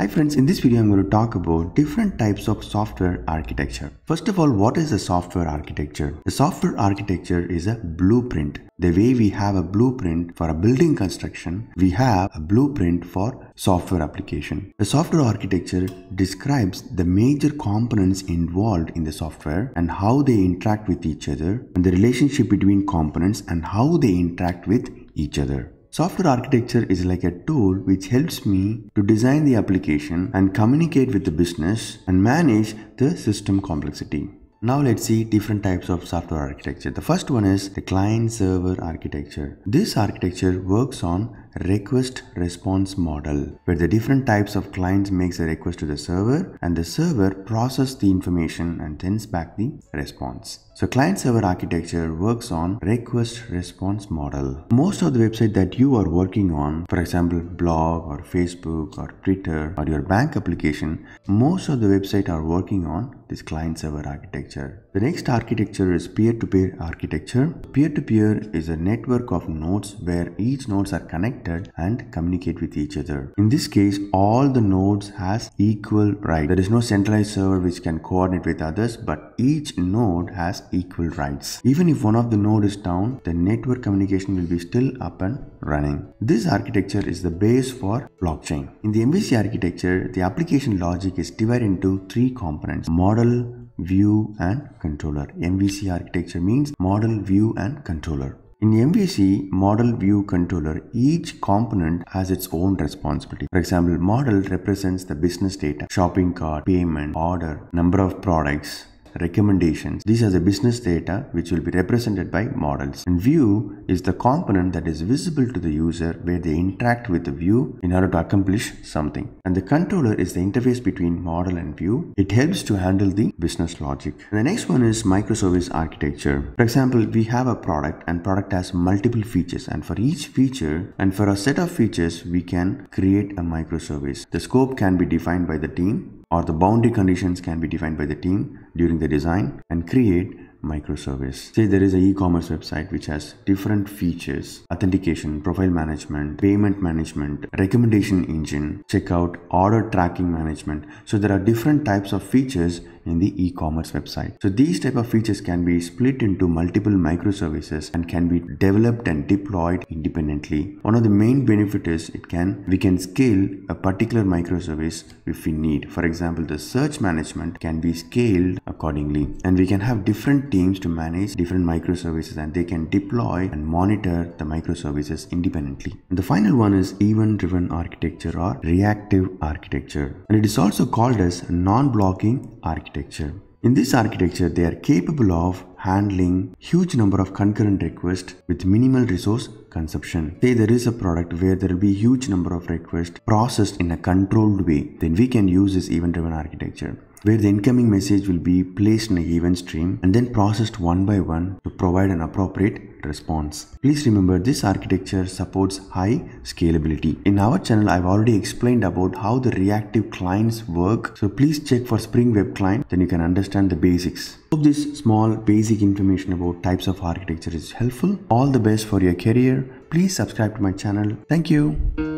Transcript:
Hi friends, in this video I'm going to talk about different types of software architecture. First of all, what is a software architecture? A software architecture is a blueprint. The way we have a blueprint for a building construction, we have a blueprint for software application. A software architecture describes the major components involved in the software and how they interact with each other and the relationship between components and how they interact with each other. Software architecture is like a tool which helps me to design the application and communicate with the business and manage the system complexity. Now let's see different types of software architecture. The first one is the client server architecture. This architecture works on request response model where the different types of clients makes a request to the server and the server process the information and sends back the response. So client server architecture works on request response model. Most of the website that you are working on, for example blog or Facebook or Twitter or your bank application, most of the website are working on this client server architecture. The next architecture is peer-to-peer -peer architecture. Peer-to-peer -peer is a network of nodes where each nodes are connected and communicate with each other. In this case, all the nodes has equal rights. There is no centralized server which can coordinate with others, but each node has equal rights. Even if one of the node is down, the network communication will be still up and running. This architecture is the base for blockchain. In the MVC architecture, the application logic is divided into three components, model, view and controller mvc architecture means model view and controller in MVC model view controller, each component has its own responsibility. For example, model represents the business data, shopping cart, payment, order, number of products, recommendations. These are the business data which will be represented by models. And view is the component that is visible to the user where they interact with the view in order to accomplish something. And the controller is the interface between model and view. It helps to handle the business logic. And the next one is microservice architecture. For example, we have a product and product has multiple features and for each feature and for a set of features, we can create a microservice. The scope can be defined by the team or the boundary conditions can be defined by the team during the design and create microservice. Say there is a e-commerce website which has different features, authentication, profile management, payment management, recommendation engine, checkout, order tracking management. So there are different types of features in the e-commerce website. So these type of features can be split into multiple microservices and can be developed and deployed independently. One of the main benefit is it can we can scale a particular microservice if we need. For example, the search management can be scaled accordingly and we can have different teams to manage different microservices and they can deploy and monitor the microservices independently. And the final one is event driven architecture or reactive architecture and it is also called as non-blocking architecture architecture. In this architecture, they are capable of handling huge number of concurrent requests with minimal resource consumption. Say there is a product where there will be huge number of requests processed in a controlled way, then we can use this event-driven architecture where the incoming message will be placed in an event stream and then processed one by one to provide an appropriate response. Please remember this architecture supports high scalability. In our channel, I've already explained about how the reactive clients work. So please check for Spring Web Client, then you can understand the basics. Hope this small basic information about types of architecture is helpful. All the best for your career. Please subscribe to my channel. Thank you.